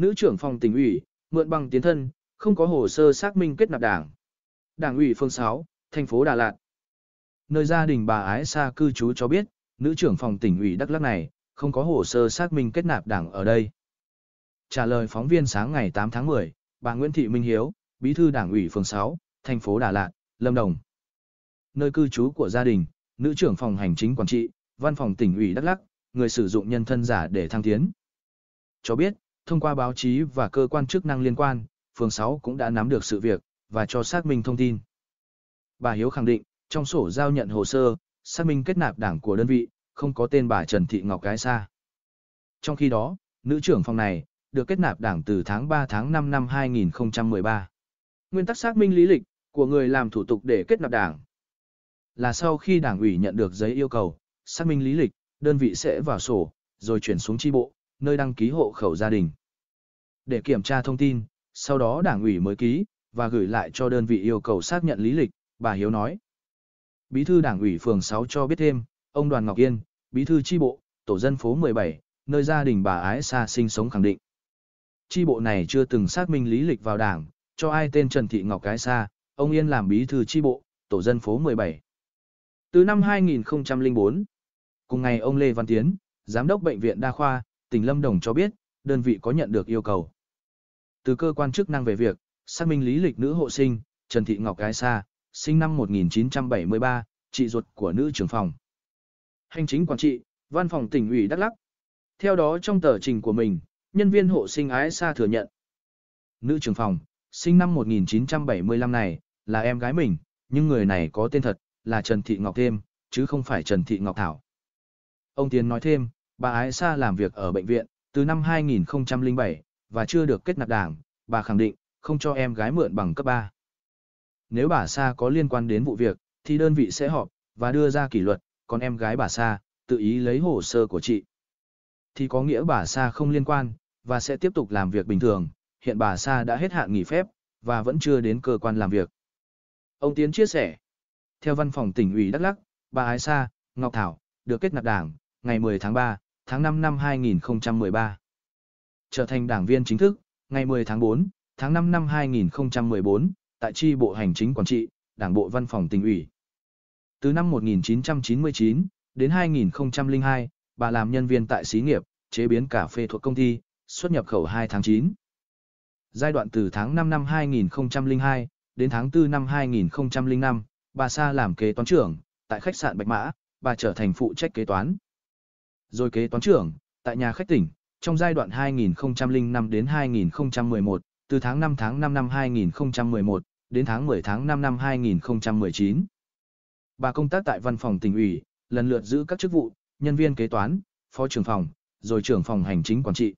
nữ trưởng phòng tỉnh ủy, mượn bằng tiến thân, không có hồ sơ xác minh kết nạp đảng. Đảng ủy phương 6, thành phố Đà Lạt. Nơi gia đình bà Ái Sa cư trú cho biết, nữ trưởng phòng tỉnh ủy Đắk lắc này, không có hồ sơ xác minh kết nạp đảng ở đây. Trả lời phóng viên sáng ngày 8 tháng 10, bà Nguyễn Thị Minh Hiếu, bí thư đảng ủy phường 6, thành phố Đà Lạt, Lâm Đồng. Nơi cư trú của gia đình, nữ trưởng phòng hành chính quản trị, văn phòng tỉnh ủy Đắk lắc người sử dụng nhân thân giả để thăng tiến. Cho biết, thông qua báo chí và cơ quan chức năng liên quan, phường 6 cũng đã nắm được sự việc và cho xác minh thông tin. Bà Hiếu khẳng định, trong sổ giao nhận hồ sơ, xác minh kết nạp đảng của đơn vị, không có tên bà Trần Thị Ngọc Cái Sa. Trong khi đó, nữ trưởng phòng này, được kết nạp đảng từ tháng 3 tháng 5 năm 2013. Nguyên tắc xác minh lý lịch của người làm thủ tục để kết nạp đảng là sau khi đảng ủy nhận được giấy yêu cầu, xác minh lý lịch, đơn vị sẽ vào sổ, rồi chuyển xuống tri bộ, nơi đăng ký hộ khẩu gia đình để kiểm tra thông tin, sau đó đảng ủy mới ký, và gửi lại cho đơn vị yêu cầu xác nhận lý lịch, bà Hiếu nói. Bí thư đảng ủy phường 6 cho biết thêm, ông Đoàn Ngọc Yên, bí thư chi bộ, tổ dân phố 17, nơi gia đình bà Ái Sa sinh sống khẳng định. Chi bộ này chưa từng xác minh lý lịch vào đảng, cho ai tên Trần Thị Ngọc Ái Sa, ông Yên làm bí thư chi bộ, tổ dân phố 17. Từ năm 2004, cùng ngày ông Lê Văn Tiến, giám đốc bệnh viện đa khoa, tỉnh Lâm Đồng cho biết, đơn vị có nhận được yêu cầu. Từ cơ quan chức năng về việc, xác minh lý lịch nữ hộ sinh, Trần Thị Ngọc Gái Sa, sinh năm 1973, chị ruột của nữ trưởng phòng. Hành chính quản trị, văn phòng tỉnh ủy Đắk Lắk. Theo đó trong tờ trình của mình, nhân viên hộ sinh Ái Sa thừa nhận. Nữ trưởng phòng, sinh năm 1975 này, là em gái mình, nhưng người này có tên thật, là Trần Thị Ngọc Thêm, chứ không phải Trần Thị Ngọc Thảo. Ông Tiến nói thêm, bà Ái Sa làm việc ở bệnh viện, từ năm 2007, và chưa được kết nạp đảng, bà khẳng định, không cho em gái mượn bằng cấp 3. Nếu bà Sa có liên quan đến vụ việc, thì đơn vị sẽ họp, và đưa ra kỷ luật, còn em gái bà Sa, tự ý lấy hồ sơ của chị. Thì có nghĩa bà Sa không liên quan, và sẽ tiếp tục làm việc bình thường, hiện bà Sa đã hết hạn nghỉ phép, và vẫn chưa đến cơ quan làm việc. Ông Tiến chia sẻ, theo văn phòng tỉnh ủy Đắk Lắc, bà Ái Sa, Ngọc Thảo, được kết nạp đảng, ngày 10 tháng 3 tháng 5 năm 2013. Trở thành đảng viên chính thức, ngày 10 tháng 4, tháng 5 năm 2014, tại tri bộ hành chính quản trị, đảng bộ văn phòng tỉnh ủy. Từ năm 1999 đến 2002, bà làm nhân viên tại xí nghiệp, chế biến cà phê thuộc công ty, xuất nhập khẩu 2 tháng 9. Giai đoạn từ tháng 5 năm 2002 đến tháng 4 năm 2005, bà Sa làm kế toán trưởng, tại khách sạn Bạch Mã, bà trở thành phụ trách kế toán rồi kế toán trưởng, tại nhà khách tỉnh, trong giai đoạn 2005 đến 2011, từ tháng 5 tháng 5 năm 2011 đến tháng 10 tháng 5 năm 2019. Bà công tác tại văn phòng tỉnh ủy, lần lượt giữ các chức vụ, nhân viên kế toán, phó trưởng phòng, rồi trưởng phòng hành chính quản trị.